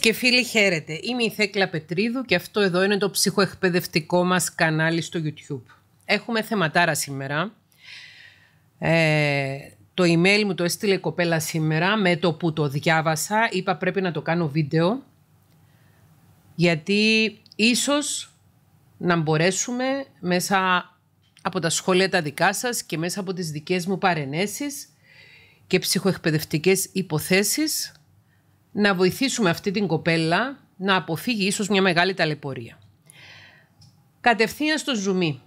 και φίλοι, χαίρετε. Είμαι η Θέκλα Πετρίδου και αυτό εδώ είναι το ψυχοεκπαιδευτικό μας κανάλι στο YouTube. Έχουμε θεματάρα σήμερα. Ε, το email μου το έστειλε η κοπέλα σήμερα με το που το διάβασα. Είπα πρέπει να το κάνω βίντεο γιατί ίσως να μπορέσουμε μέσα από τα σχόλια τα δικά σας και μέσα από τις δικές μου παρενέσεις και ψυχοεκπαιδευτικές υποθέσεις να βοηθήσουμε αυτή την κοπέλα να αποφύγει ίσως μια μεγάλη ταλαιπωρία. Κατευθείαν στο ζουμί.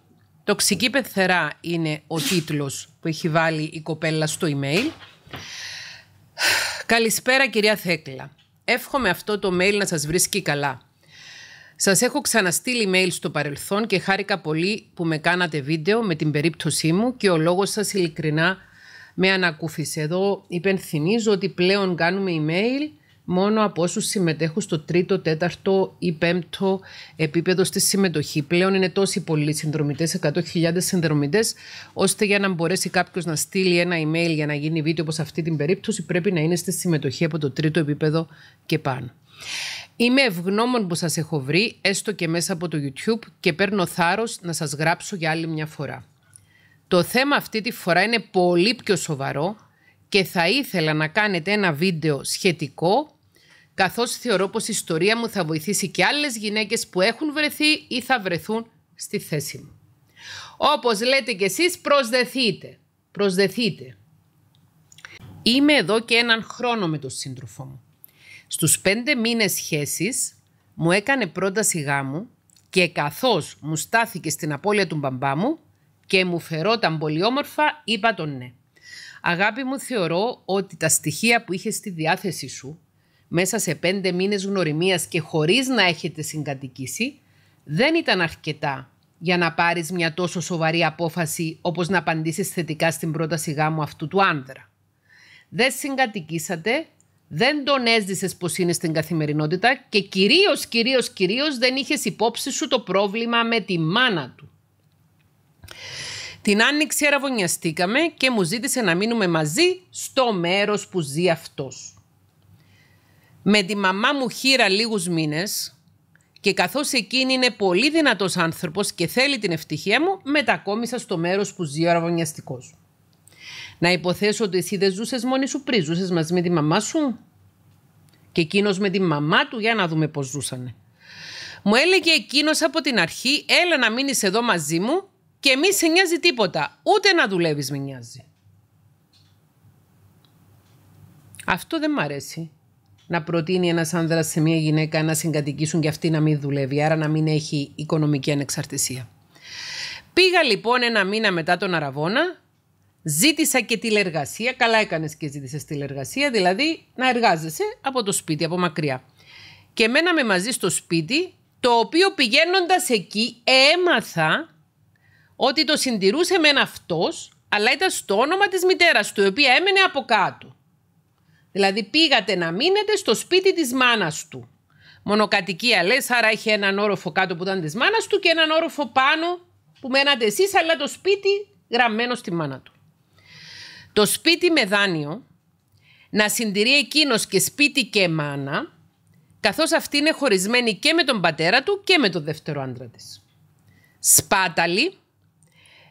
Τοξική πεθερά είναι ο τίτλος που έχει βάλει η κοπέλα στο email. Καλησπέρα κυρία Θέκλα. Εύχομαι αυτό το mail να σας βρίσκει καλά. Σας έχω ξαναστείλει email στο παρελθόν και χάρηκα πολύ που με κάνατε βίντεο με την περίπτωσή μου και ο λόγος σας ειλικρινά με ανακούφισε. Εδώ υπενθυμίζω ότι πλέον κάνουμε email μόνο από όσους συμμετέχουν στο τρίτο, τέταρτο ή πέμπτο επίπεδο στη συμμετοχή. Πλέον είναι τόσοι πολλοί συνδρομητές, 100.000 συνδρομητές, ώστε για να μπορέσει κάποιος να στείλει ένα email για να γίνει βίντεο όπως αυτή την περίπτωση, πρέπει να είναι στη συμμετοχή από το τρίτο επίπεδο και πάνω. Είμαι ευγνώμων που σας έχω βρει, έστω και μέσα από το YouTube και παίρνω θάρρος να σας γράψω για άλλη μια φορά. Το θέμα αυτή τη φορά είναι πολύ πιο σοβαρό και θα ήθελα να κάνετε ένα βίντεο σχετικό καθώς θεωρώ πως η ιστορία μου θα βοηθήσει και άλλες γυναίκες που έχουν βρεθεί ή θα βρεθούν στη θέση μου. Όπως λέτε κι εσείς, προσδεθείτε. Προσδεθείτε. Είμαι εδώ και έναν χρόνο με τον σύντροφό μου. Στους πέντε μήνες σχέσης μου έκανε πρόταση γάμου και καθώς μου στάθηκε στην απώλεια του μπαμπά μου και μου φερόταν πολύ όμορφα, είπα τον ναι. Αγάπη μου, θεωρώ ότι τα στοιχεία που είχες στη διάθεσή σου μέσα σε πέντε μήνες γνωριμίας και χωρίς να έχετε συγκατοικήσει, δεν ήταν αρκετά για να πάρεις μια τόσο σοβαρή απόφαση όπως να απαντήσεις θετικά στην πρόταση γάμου αυτού του άντρα. Δεν συγκατοικήσατε, δεν τον έζησες πως είναι στην καθημερινότητα και κυρίως, κυρίως, κυρίως δεν είχες υπόψη σου το πρόβλημα με τη μάνα του. Την άνοιξη αραβωνιαστήκαμε και μου ζήτησε να μείνουμε μαζί στο μέρος που ζει αυτός με τη μαμά μου χείρα λίγους μήνες και καθώς εκείνη είναι πολύ δυνατός άνθρωπος και θέλει την ευτυχία μου, μετακόμισα στο μέρος που ζει ο αραβωνιαστικός. Να υποθέσω ότι εσύ δεν ζούσες μόνη σου πριν, ζούσες μαζί με τη μαμά σου και εκείνος με τη μαμά του για να δούμε πώς ζούσανε. Μου έλεγε εκείνος από την αρχή, έλα να μείνεις εδώ μαζί μου και μη σε νοιάζει τίποτα, ούτε να δουλεύεις με νοιάζει. Αυτό δεν μ' αρέσει να προτείνει ένας άνδρας σε μια γυναίκα να συγκατοικήσουν και αυτή να μην δουλεύει, άρα να μην έχει οικονομική ανεξαρτησία. Πήγα λοιπόν ένα μήνα μετά τον Αραβόνα, ζήτησα και τηλεργασία. Καλά έκανες και ζήτησες τηλεργασία, δηλαδή να εργάζεσαι από το σπίτι, από μακριά. Και μέναμε μαζί στο σπίτι, το οποίο πηγαίνοντας εκεί έμαθα ότι το συντηρούσε ένα αυτός. αλλά ήταν στο όνομα της μητέρας του, η οποία έμενε από κάτω. Δηλαδή πήγατε να μείνετε στο σπίτι της μάνας του. Μονοκατοικία λες, άρα είχε έναν όροφο κάτω που ήταν της μάνας του και έναν όροφο πάνω που μένατε εσείς, αλλά το σπίτι γραμμένο στη μάνα του. Το σπίτι με δάνειο, να συντηρεί εκείνος και σπίτι και μάνα, καθώς αυτή είναι χωρισμένη και με τον πατέρα του και με τον δεύτερο άντρα της. Σπάταλη,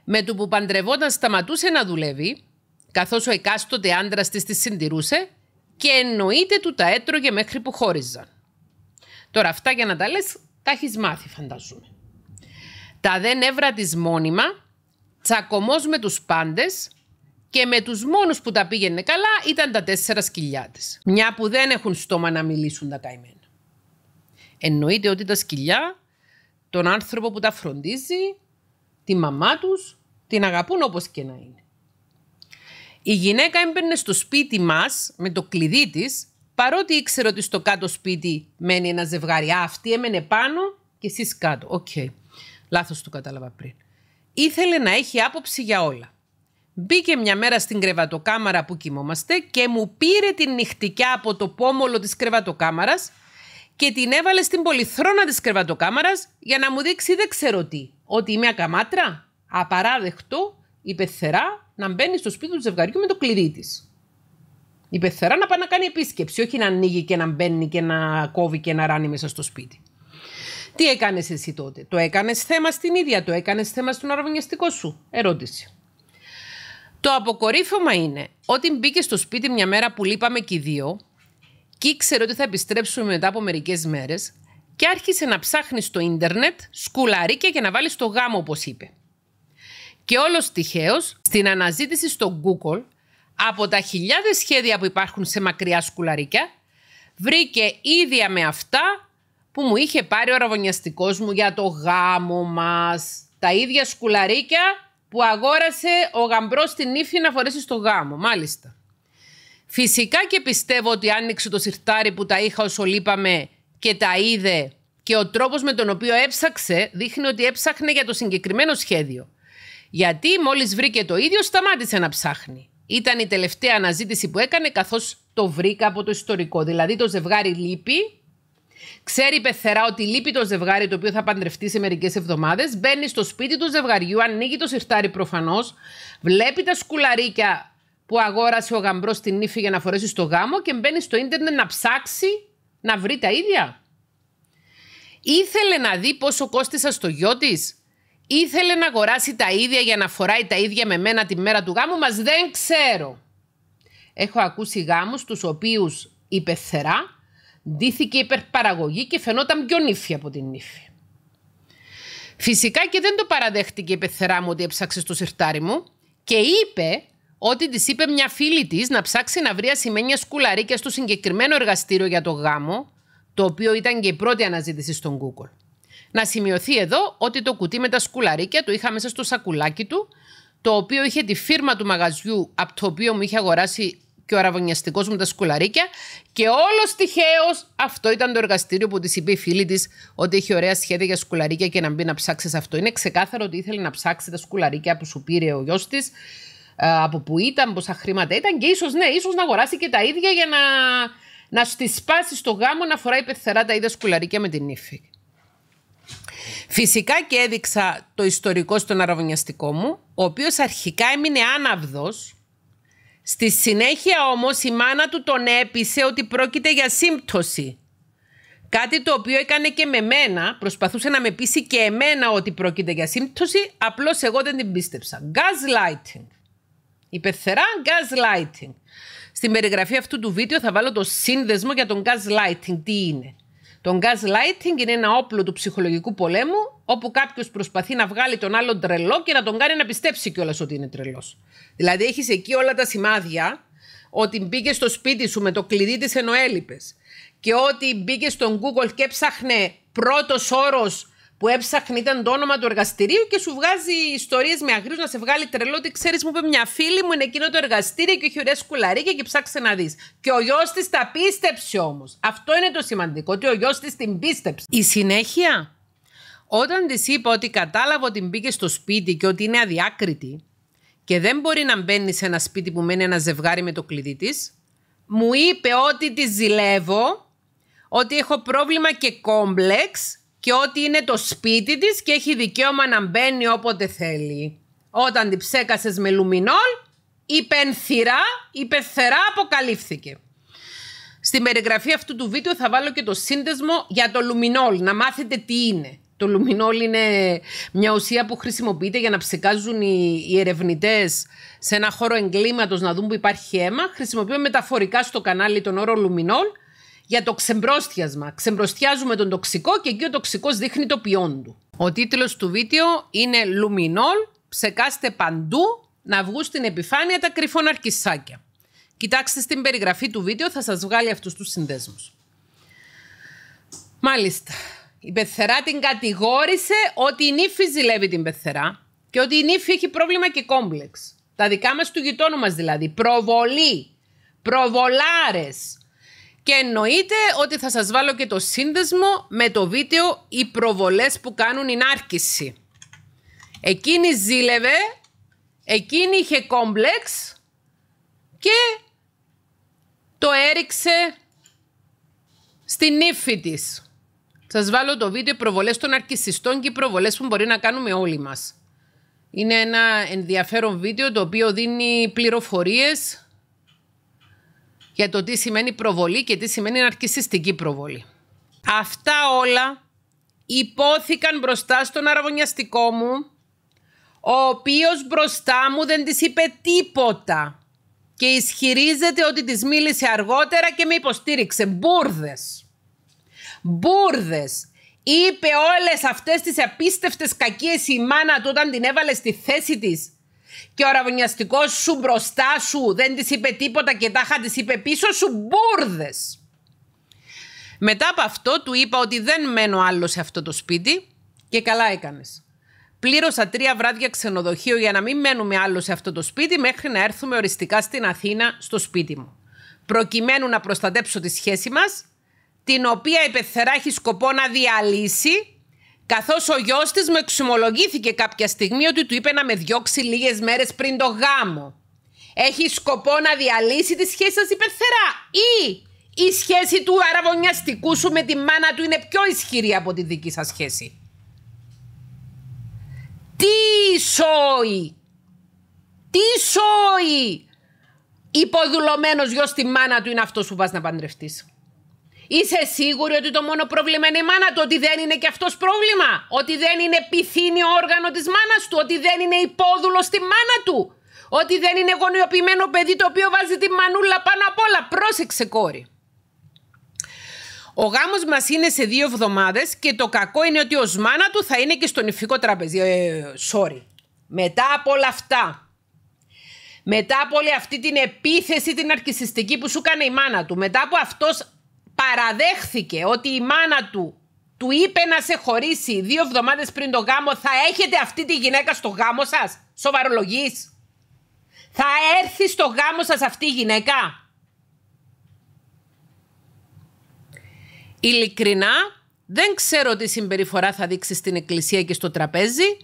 με του που παντρευόταν σταματούσε να δουλεύει, καθώς ο εκάστοτε άντρας της τη συντηρούσε και εννοείται του τα έτρωγε μέχρι που χώριζαν. Τώρα αυτά για να τα λες τα έχεις μάθει φανταζούμε. Τα δεν έβρα της μόνιμα, τσακωμός με τους πάντες και με τους μόνους που τα πήγαινε καλά ήταν τα τέσσερα σκυλιά της. Μια που δεν έχουν στόμα να μιλήσουν τα καημένα. Εννοείται ότι τα σκυλιά, τον άνθρωπο που τα φροντίζει, τη μαμά τους, την αγαπούν όπως και να είναι. Η γυναίκα έμπαινε στο σπίτι μας με το κλειδί της, παρότι ήξερε ότι στο κάτω σπίτι μένει ένα ζευγάρι. Α, αυτή έμενε πάνω και εσείς κάτω. Οκ. Okay. Λάθος το κατάλαβα πριν. Ήθελε να έχει άποψη για όλα. Μπήκε μια μέρα στην κρεβατοκάμαρα που κοιμόμαστε και μου πήρε την νυχτικιά από το πόμολο της κρεβατοκάμαρας και την έβαλε στην πολυθρόνα της κρεβατοκάμαρας για να μου δείξει δεν ξέρω τι, ότι είμαι ακαμάτρα, απαράδεκτο η πεθερά να μπαίνει στο σπίτι του ζευγαριού με το κλειδί της. Η πεθερά να πάει να κάνει επίσκεψη, όχι να ανοίγει και να μπαίνει και να κόβει και να ράνει μέσα στο σπίτι. Τι έκανες εσύ τότε, Το έκανες θέμα στην ίδια, Το έκανες θέμα στον αραβωνιαστικό σου, Ερώτηση. Το αποκορύφωμα είναι ότι μπήκε στο σπίτι μια μέρα που λείπαμε και οι δύο και ήξερε ότι θα επιστρέψουμε μετά από μερικές μέρες και άρχισε να ψάχνει στο ίντερνετ σκουλαρίκια και να βάλει το γάμο, όπως είπε. Και όλος τυχαίως, στην αναζήτηση στο Google, από τα χιλιάδες σχέδια που υπάρχουν σε μακριά σκουλαρίκια, βρήκε ίδια με αυτά που μου είχε πάρει ο ραβωνιαστικός μου για το γάμο μας. Τα ίδια σκουλαρίκια που αγόρασε ο γαμπρός στην ύφη να φορέσει στο γάμο, μάλιστα. Φυσικά και πιστεύω ότι άνοιξε το σιρτάρι που τα είχα όσο λείπαμε και τα είδε και ο τρόπος με τον οποίο έψαξε δείχνει ότι έψαχνε για το συγκεκριμένο σχέδιο. Γιατί μόλις βρήκε το ίδιο σταμάτησε να ψάχνει. Ήταν η τελευταία αναζήτηση που έκανε καθώς το βρήκα από το ιστορικό. Δηλαδή το ζευγάρι λείπει, ξέρει πεθερά ότι λείπει το ζευγάρι το οποίο θα παντρευτεί σε μερικές εβδομάδες, μπαίνει στο σπίτι του ζευγαριού, ανοίγει το σιρτάρι προφανώς, βλέπει τα σκουλαρίκια που αγόρασε ο γαμπρός στην ύφη για να φορέσει στο γάμο και μπαίνει στο ίντερνετ να ψάξει να βρει τα ίδια. Ήθελε να δει πόσο κόστισε στο γιο της. Ήθελε να αγοράσει τα ίδια για να φοράει τα ίδια με μένα τη μέρα του γάμου μας, δεν ξέρω. Έχω ακούσει γάμους τους οποίους η πεθερά ντύθηκε υπερπαραγωγή και φαινόταν πιο νύφη από την νύφη. Φυσικά και δεν το παραδέχτηκε η πεθερά μου ότι έψαξε στο σιρτάρι μου και είπε ότι της είπε μια φίλη της να ψάξει να βρει ασημένια σκουλαρίκια στο συγκεκριμένο εργαστήριο για το γάμο, το οποίο ήταν και η πρώτη αναζήτηση στον Google. Να σημειωθεί εδώ ότι το κουτί με τα σκουλαρίκια το είχα μέσα στο σακουλάκι του, το οποίο είχε τη φύρμα του μαγαζιού από το οποίο μου είχε αγοράσει και ο αραβωνιαστικός μου τα σκουλαρίκια. Και όλος τυχαίως αυτό ήταν το εργαστήριο που της είπε η φίλη της ότι έχει ωραία σχέδια για σκουλαρίκια και να μπει να ψάξεις αυτό. Είναι ξεκάθαρο ότι ήθελε να ψάξει τα σκουλαρίκια που σου πήρε ο γιος της, ε, από που ήταν, πόσα χρήματα ήταν και ίσως ναι, ίσως να αγοράσει και τα ίδια για να, να στη σπάσει στο γάμο να φοράει πεθερά τα ίδια σκουλαρίκια με την ύφη. Φυσικά και έδειξα το ιστορικό στον αραβωνιαστικό μου, ο οποίος αρχικά έμεινε άναυδος. Στη συνέχεια όμως η μάνα του τον έπεισε ότι πρόκειται για σύμπτωση. Κάτι το οποίο έκανε και με μένα, προσπαθούσε να με πείσει και εμένα ότι πρόκειται για σύμπτωση, απλώς εγώ δεν την πίστεψα. Gaslighting. Η πεθερά gaslighting. Στην περιγραφή αυτού του βίντεο θα βάλω το σύνδεσμο για τον gaslighting, τι είναι. Το gaslighting είναι ένα όπλο του ψυχολογικού πολέμου, όπου κάποιος προσπαθεί να βγάλει τον άλλον τρελό και να τον κάνει να πιστέψει κιόλας ότι είναι τρελός. Δηλαδή, έχεις εκεί όλα τα σημάδια ότι μπήκε στο σπίτι σου με το κλειδί της ενώ και ότι μπήκε στον Google και ψάχνε πρώτος όρος που έψαχνε ήταν το όνομα του εργαστηρίου και σου βγάζει ιστορίες με αγρίου να σε βγάλει τρελό. Ότι ξέρεις, μου είπε μια φίλη μου είναι εκείνο το εργαστήριο και έχει ωραία σκουλαρίκια και ψάξε να δεις. Και ο γιος της τα πίστεψε όμως. Αυτό είναι το σημαντικό, ότι ο γιος της την πίστεψε. Η συνέχεια. Όταν της είπα ότι κατάλαβα ότι μπήκε στο σπίτι και ότι είναι αδιάκριτη και δεν μπορεί να μπαίνει σε ένα σπίτι που μένει ένα ζευγάρι με το κλειδί της, μου είπε ότι τη ζηλεύω, ότι έχω πρόβλημα και κόμπλεξ και ότι είναι το σπίτι της και έχει δικαίωμα να μπαίνει όποτε θέλει. Όταν την ψέκασες με λουμινόλ, η πενθυρά, η αποκαλύφθηκε. Στην περιγραφή αυτού του βίντεο θα βάλω και το σύνδεσμο για το λουμινόλ, να μάθετε τι είναι. Το λουμινόλ είναι μια ουσία που χρησιμοποιείται για να ψεκάζουν οι, οι ερευνητές σε ένα χώρο εγκλήματος να δουν που υπάρχει αίμα. Χρησιμοποιούμε μεταφορικά στο κανάλι τον όρο λουμινόλ για το ξεμπρόστιασμα. Ξεμπροστιάζουμε τον τοξικό και εκεί ο τοξικός δείχνει το ποιόν του. Ο τίτλος του βίντεο είναι Λουμινόλ, ψεκάστε παντού να βγουν στην επιφάνεια τα αρκισάκια. Κοιτάξτε στην περιγραφή του βίντεο, θα σας βγάλει αυτούς τους συνδέσμους. Μάλιστα, η Πεθερά την κατηγόρησε ότι η νύφη ζηλεύει την Πεθερά και ότι η νύφη έχει πρόβλημα και κόμπλεξ. Τα δικά μας του γειτόνου μας δηλαδή. Προβολή, προβολάρες, και εννοείται ότι θα σας βάλω και το σύνδεσμο με το βίντεο «Οι προβολές που κάνουν η νάρκηση». Εκείνη ζήλευε, εκείνη είχε κόμπλεξ και το έριξε στην ύφη της. Σας βάλω το βίντεο «Προβολές των αρκισιστών και οι προβολές που μπορεί να κάνουμε όλοι μας». Είναι ένα ενδιαφέρον βίντεο το οποίο δίνει πληροφορίες για το τι σημαίνει προβολή και τι σημαίνει ναρκισιστική προβολή. Αυτά όλα υπόθηκαν μπροστά στον αραβωνιαστικό μου, ο οποίος μπροστά μου δεν της είπε τίποτα και ισχυρίζεται ότι της μίλησε αργότερα και με υποστήριξε. Μπούρδες. Μπούρδες. Είπε όλες αυτές τις απίστευτες κακίες η μάνα του όταν την έβαλε στη θέση της και ο αραβωνιαστικός σου μπροστά σου δεν της είπε τίποτα και τάχα της είπε πίσω σου μπουρδες. Μετά από αυτό του είπα ότι δεν μένω άλλο σε αυτό το σπίτι και καλά έκανες. Πλήρωσα τρία βράδια ξενοδοχείο για να μην μένουμε άλλο σε αυτό το σπίτι μέχρι να έρθουμε οριστικά στην Αθήνα στο σπίτι μου. Προκειμένου να προστατέψω τη σχέση μας, την οποία η έχει σκοπό να διαλύσει Καθώς ο γιος της με εξομολογήθηκε κάποια στιγμή ότι του είπε να με διώξει λίγες μέρες πριν το γάμο. Έχει σκοπό να διαλύσει τη σχέση σας υπερθερά ή η σχέση του αραβωνιαστικού σου με τη μάνα του είναι πιο ισχυρή από τη δική σας σχέση. Τι σόι! Τι σόι! Υποδουλωμένος γιος στη μάνα του είναι αυτός που πας να παντρευτείς. Είσαι σίγουρη ότι το μόνο πρόβλημα είναι η μάνα του, ότι δεν είναι και αυτός πρόβλημα. Ότι δεν είναι πυθύνιο όργανο της μάνας του, ότι δεν είναι υπόδουλο στη μάνα του. Ότι δεν είναι γονιοποιημένο παιδί το οποίο βάζει τη μανούλα πάνω απ' όλα. Πρόσεξε, κόρη. Ο γάμος μας είναι σε δύο εβδομάδες και το κακό είναι ότι ως μάνα του θα είναι και στο νηφικό τραπέζι. Ε, sorry. Μετά από όλα αυτά, μετά από όλη αυτή την επίθεση την αρκισιστική που σου έκανε η μάνα του, μετά από αυτός παραδέχθηκε ότι η μάνα του του είπε να σε χωρίσει δύο εβδομάδες πριν το γάμο, θα έχετε αυτή τη γυναίκα στο γάμο σας, σοβαρολογής. Θα έρθει στο γάμο σας αυτή η γυναίκα. Ειλικρινά, δεν ξέρω τι συμπεριφορά θα δείξει στην εκκλησία και στο τραπέζι,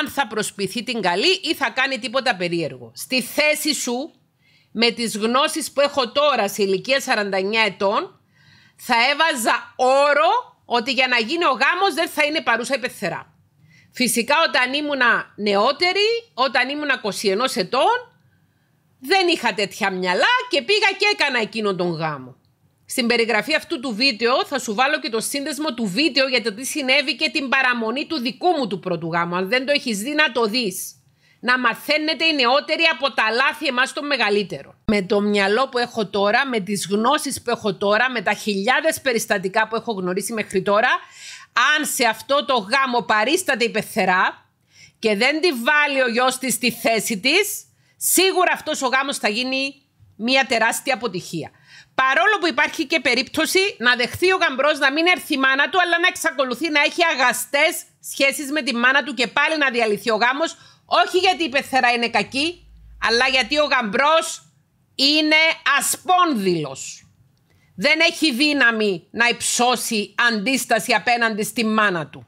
αν θα προσποιηθεί την καλή ή θα κάνει τίποτα περίεργο. Στη θέση σου, με τις γνώσεις που έχω τώρα σε ηλικία 49 ετών, θα έβαζα όρο ότι για να γίνει ο γάμος δεν θα είναι παρούσα η πεθερά. Φυσικά όταν ήμουνα νεότερη, όταν ήμουνα 21 ετών, δεν είχα τέτοια μυαλά και πήγα και έκανα εκείνο τον γάμο. Στην περιγραφή αυτού του βίντεο θα σου βάλω και το σύνδεσμο του βίντεο για το τι συνέβη και την παραμονή του δικού μου του πρώτου γάμου. Αν δεν το έχεις δει να το δεις να μαθαίνετε οι νεότεροι από τα λάθη εμάς των μεγαλύτερων. Με το μυαλό που έχω τώρα, με τις γνώσεις που έχω τώρα, με τα χιλιάδες περιστατικά που έχω γνωρίσει μέχρι τώρα, αν σε αυτό το γάμο παρίσταται η και δεν τη βάλει ο γιος της στη θέση της, σίγουρα αυτός ο γάμος θα γίνει μια τεράστια αποτυχία. Παρόλο που υπάρχει και περίπτωση να δεχθεί ο γαμπρός να μην έρθει η μάνα του, αλλά να εξακολουθεί να έχει αγαστές σχέσεις με τη μάνα του και πάλι να διαλυθεί ο γάμος, όχι γιατί η πεθερά είναι κακή, αλλά γιατί ο γαμπρός είναι ασπόνδυλος. Δεν έχει δύναμη να υψώσει αντίσταση απέναντι στη μάνα του.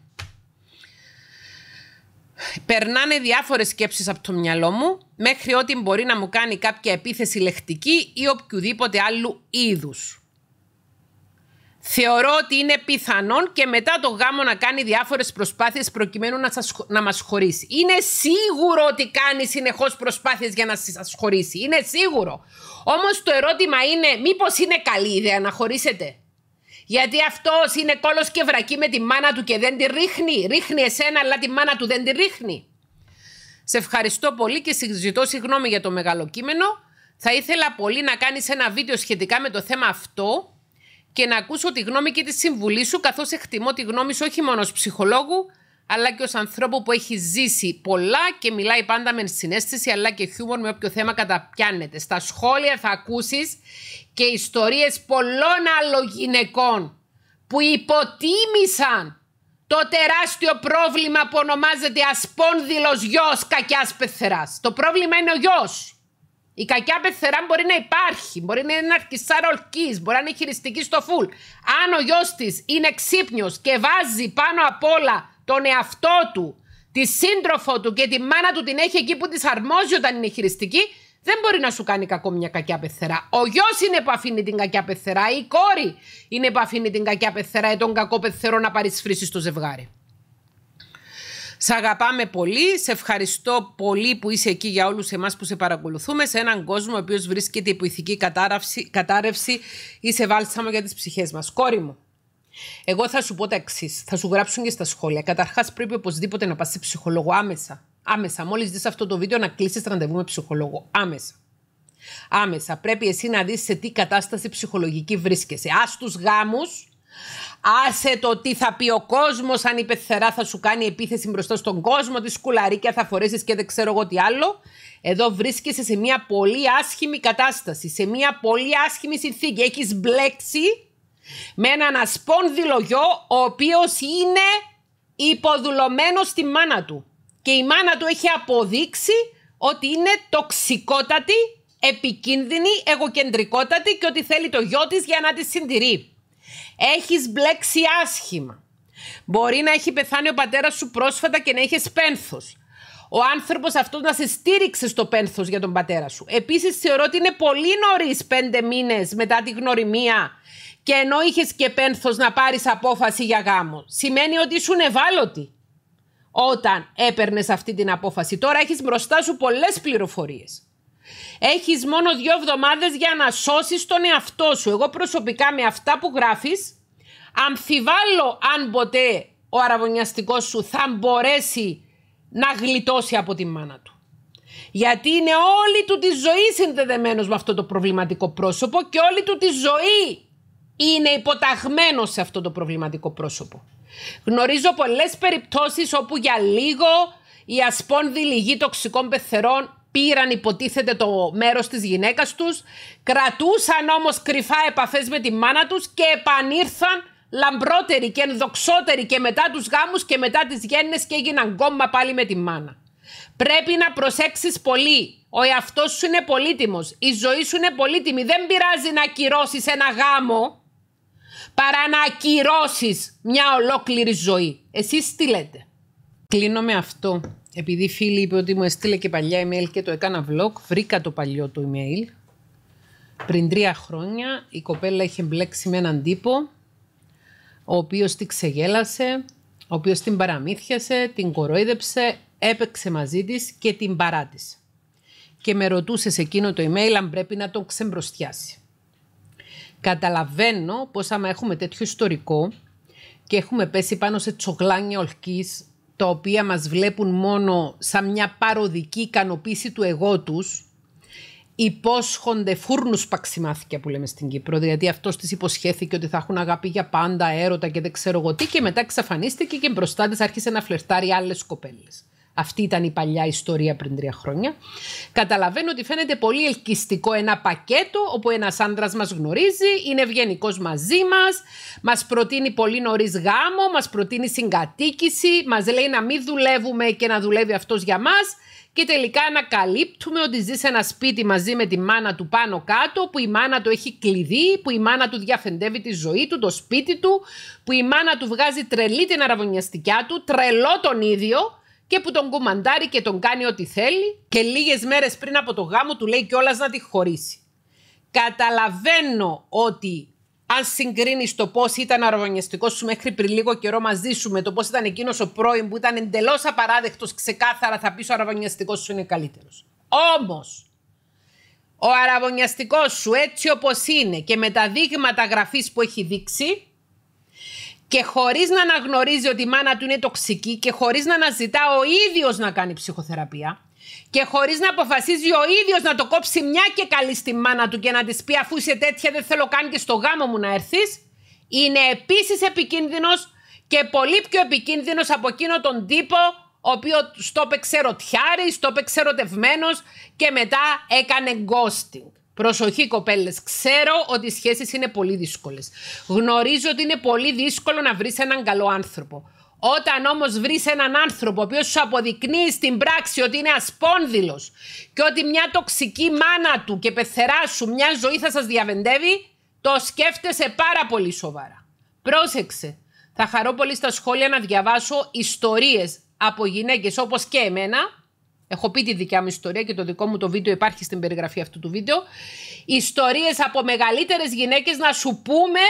Περνάνε διάφορες σκέψεις από το μυαλό μου, μέχρι ότι μπορεί να μου κάνει κάποια επίθεση λεκτική ή οποιοδήποτε άλλου είδους. Θεωρώ ότι είναι πιθανόν και μετά το γάμο να κάνει διάφορες προσπάθειες προκειμένου να, σας, να μας χωρίσει. Είναι σίγουρο ότι κάνει συνεχώς προσπάθειες για να σας χωρίσει. Είναι σίγουρο. Όμως το ερώτημα είναι, μήπως είναι καλή ιδέα να χωρίσετε. Γιατί αυτός είναι κόλος και βρακή με τη μάνα του και δεν τη ρίχνει. Ρίχνει εσένα, αλλά τη μάνα του δεν τη ρίχνει. Σε ευχαριστώ πολύ και ζητώ συγγνώμη για το μεγάλο κείμενο. Θα ήθελα πολύ να κάνεις ένα βίντεο σχετικά με το θέμα αυτό και να ακούσω τη γνώμη και τη συμβουλή σου, καθώς εκτιμώ τη γνώμη σου όχι μόνο ως ψυχολόγου, αλλά και ως ανθρώπου που έχει ζήσει πολλά και μιλάει πάντα με συνέστηση, αλλά και χιούμορ με όποιο θέμα καταπιάνεται. Στα σχόλια θα ακούσεις και ιστορίες πολλών άλλων γυναικών που υποτίμησαν το τεράστιο πρόβλημα που ονομάζεται ασπόνδυλος γιος κακιάς πεθεράς. Το πρόβλημα είναι ο γιος. Η κακιά πεθερά μπορεί να υπάρχει, μπορεί να είναι αρκισά ρολκή, μπορεί να είναι χειριστική στο φουλ. Αν ο γιος της είναι ξύπνιος και βάζει πάνω απ' όλα τον εαυτό του, τη σύντροφο του και τη μάνα του την έχει εκεί που της αρμόζει όταν είναι χειριστική, δεν μπορεί να σου κάνει κακό μια κακιά πεθερά. Ο γιος είναι που αφήνει την κακιά πεθερά, η κόρη είναι που αφήνει την κακιά πεθερά ή τον κακό πεθερό να παρισφρήσει στο ζευγάρι. Σε αγαπάμε πολύ, σε ευχαριστώ πολύ που είσαι εκεί για όλους εμάς που σε παρακολουθούμε, σε έναν κόσμο ο οποίος βρίσκεται υπό ηθική κατάρρευση, κατάρρευση ή σε βάλσαμο για τις ψυχές μας. Κόρη μου, εγώ θα σου πω τα εξής. Θα σου γράψουν και στα σχόλια. Καταρχάς, πρέπει οπωσδήποτε να πας σε ψυχολόγο άμεσα. Άμεσα. Μόλις δεις αυτό το βίντεο, να κλείσεις ραντεβού με ψυχολόγο. Άμεσα. Άμεσα. Πρέπει εσύ να δεις σε τι κατάσταση ψυχολογική βρίσκεσαι. Ας τους γάμους, Άσε το τι θα πει ο κόσμος, αν η πεθερά θα σου κάνει επίθεση μπροστά στον κόσμο, τι σκουλαρίκια θα φορέσεις και δεν ξέρω εγώ τι άλλο. Εδώ βρίσκεσαι σε μια πολύ άσχημη κατάσταση, σε μια πολύ άσχημη συνθήκη. Έχεις μπλέξει με έναν ασπόνδυλο γιο, ο οποίος είναι υποδουλωμένος στη μάνα του. Και η μάνα του έχει αποδείξει ότι είναι τοξικότατη, επικίνδυνη, εγωκεντρικότατη και ότι θέλει το γιο της για να τη συντηρεί. Έχεις μπλέξει άσχημα. Μπορεί να έχει πεθάνει ο πατέρας σου πρόσφατα και να έχεις πένθος. Ο άνθρωπος αυτός να σε στήριξε στο πένθος για τον πατέρα σου. Επίσης θεωρώ ότι είναι πολύ νωρίς πέντε μήνες μετά τη γνωριμία και ενώ είχες και πένθος να πάρεις απόφαση για γάμο. Σημαίνει ότι ήσουν ευάλωτη όταν έπαιρνες αυτή την απόφαση. Τώρα έχεις μπροστά σου πολλές πληροφορίες. Έχεις μόνο δύο εβδομάδες για να σώσεις τον εαυτό σου. Εγώ προσωπικά με αυτά που γράφεις αμφιβάλλω αν ποτέ ο αραβωνιαστικός σου θα μπορέσει να γλιτώσει από τη μάνα του. Γιατί είναι όλη του τη ζωή συνδεδεμένος με αυτό το προβληματικό πρόσωπο και όλη του τη ζωή είναι υποταγμένος σε αυτό το προβληματικό πρόσωπο. Γνωρίζω πολλές περιπτώσεις όπου για λίγο η ασπόνδυλη γη τοξικών πεθερών πήραν υποτίθεται το μέρος της γυναίκας τους, κρατούσαν όμως κρυφά επαφές με τη μάνα τους και επανήρθαν λαμπρότεροι και ενδοξότεροι και μετά τους γάμους και μετά τις γέννες και έγιναν κόμμα πάλι με τη μάνα. Πρέπει να προσέξεις πολύ. Ο εαυτός σου είναι πολύτιμος. Η ζωή σου είναι πολύτιμη. Δεν πειράζει να ακυρώσεις ένα γάμο παρά να ακυρώσεις μια ολόκληρη ζωή. Εσείς τι λέτε. Κλείνω με αυτό επειδή φίλοι είπε ότι μου έστειλε και παλιά email και το έκανα vlog, βρήκα το παλιό το email. Πριν τρία χρόνια η κοπέλα είχε μπλέξει με έναν τύπο, ο οποίος την ξεγέλασε, ο οποίος την παραμύθιασε, την κοροϊδέψε, έπαιξε μαζί της και την παράτησε. Και με ρωτούσες σε εκείνο το email αν πρέπει να τον ξεμπροστιάσει. Καταλαβαίνω πως άμα έχουμε τέτοιο ιστορικό και έχουμε πέσει πάνω σε τσογλάνια ολκής τα οποία μας βλέπουν μόνο σαν μια παροδική ικανοποίηση του εγώ τους, υπόσχονται φούρνους παξιμάθηκια που λέμε στην Κύπρο, γιατί δηλαδή αυτός της υποσχέθηκε ότι θα έχουν αγάπη για πάντα, έρωτα και δεν ξέρω εγώ τι και μετά εξαφανίστηκε και μπροστά της άρχισε να φλερτάρει άλλες κοπέλες. Αυτή ήταν η παλιά ιστορία πριν τρία χρόνια. Καταλαβαίνω ότι φαίνεται πολύ ελκυστικό ένα πακέτο όπου ένας άντρας μας γνωρίζει, είναι ευγενικός μαζί μας, μας προτείνει πολύ νωρίς γάμο, μας προτείνει συγκατοίκηση, μας λέει να μην δουλεύουμε και να δουλεύει αυτός για μας. Και τελικά ανακαλύπτουμε ότι ζει σε ένα σπίτι μαζί με τη μάνα του πάνω κάτω, που η μάνα του έχει κλειδί, που η μάνα του διαφεντεύει τη ζωή του, το σπίτι του, που η μάνα του βγάζει τρελή την αραβωνιαστικιά του, τρελό τον ίδιο, και που τον κουμαντάρει και τον κάνει ό,τι θέλει και λίγες μέρες πριν από το γάμο του λέει κιόλας να τη χωρίσει. Καταλαβαίνω ότι αν συγκρίνεις το πώς ήταν αρβωνιαστικό σου μέχρι πριν λίγο καιρό μαζί σου με το πώς ήταν εκείνος ο πρώην που ήταν εντελώς απαράδεκτος, ξεκάθαρα θα πεις ο αραβωνιαστικό σου είναι καλύτερος. Όμως, ο αραβωνιαστικός σου έτσι όπως είναι και με τα δείγματα γραφής που έχει δείξει, και χωρίς να αναγνωρίζει ότι η μάνα του είναι τοξική και χωρίς να αναζητά ο ίδιος να κάνει ψυχοθεραπεία και χωρίς να αποφασίζει ο ίδιος να το κόψει μια και καλή στη μάνα του και να της πει αφού είσαι τέτοια, δεν θέλω καν και στο γάμο μου να έρθεις, είναι επίσης επικίνδυνος και πολύ πιο επικίνδυνος από εκείνο τον τύπο ο οποίος το έπαιξε ρωτιάρη, το έπαιξε και μετά έκανε ghosting. Προσοχή, κοπέλες, Ξέρω ότι οι σχέσεις είναι πολύ δύσκολες. Γνωρίζω ότι είναι πολύ δύσκολο να βρεις έναν καλό άνθρωπο. Όταν όμως βρεις έναν άνθρωπο ο οποίος σου αποδεικνύει στην πράξη ότι είναι ασπόνδυλος και ότι μια τοξική μάνα του και πεθερά σου μια ζωή θα σας διαβεντεύει, το σκέφτεσαι πάρα πολύ σοβαρά. Πρόσεξε. Θα χαρώ πολύ στα σχόλια να διαβάσω ιστορίες από γυναίκες όπως και εμένα Έχω πει τη δικιά μου ιστορία και το δικό μου το βίντεο υπάρχει στην περιγραφή αυτού του βίντεο. Ιστορίες από μεγαλύτερες γυναίκες να σου πούμε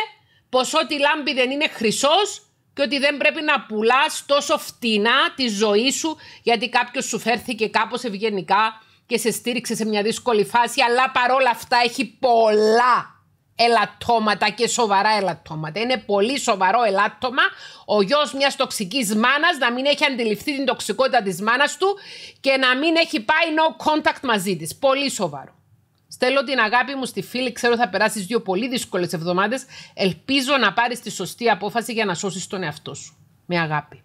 πως ό,τι λάμπη δεν είναι χρυσός και ότι δεν πρέπει να πουλάς τόσο φτηνά τη ζωή σου γιατί κάποιος σου φέρθηκε κάπως ευγενικά και σε στήριξε σε μια δύσκολη φάση αλλά παρόλα αυτά έχει πολλά ελαττώματα και σοβαρά ελαττώματα. Είναι πολύ σοβαρό ελάττωμα ο γιος μιας τοξικής μάνας να μην έχει αντιληφθεί την τοξικότητα της μάνας του και να μην έχει πάει no contact μαζί της. Πολύ σοβαρό. Στέλνω την αγάπη μου στη φίλη. Ξέρω θα περάσεις δύο πολύ δύσκολες εβδομάδες. Ελπίζω να πάρεις τη σωστή απόφαση για να σώσεις τον εαυτό σου. Με αγάπη.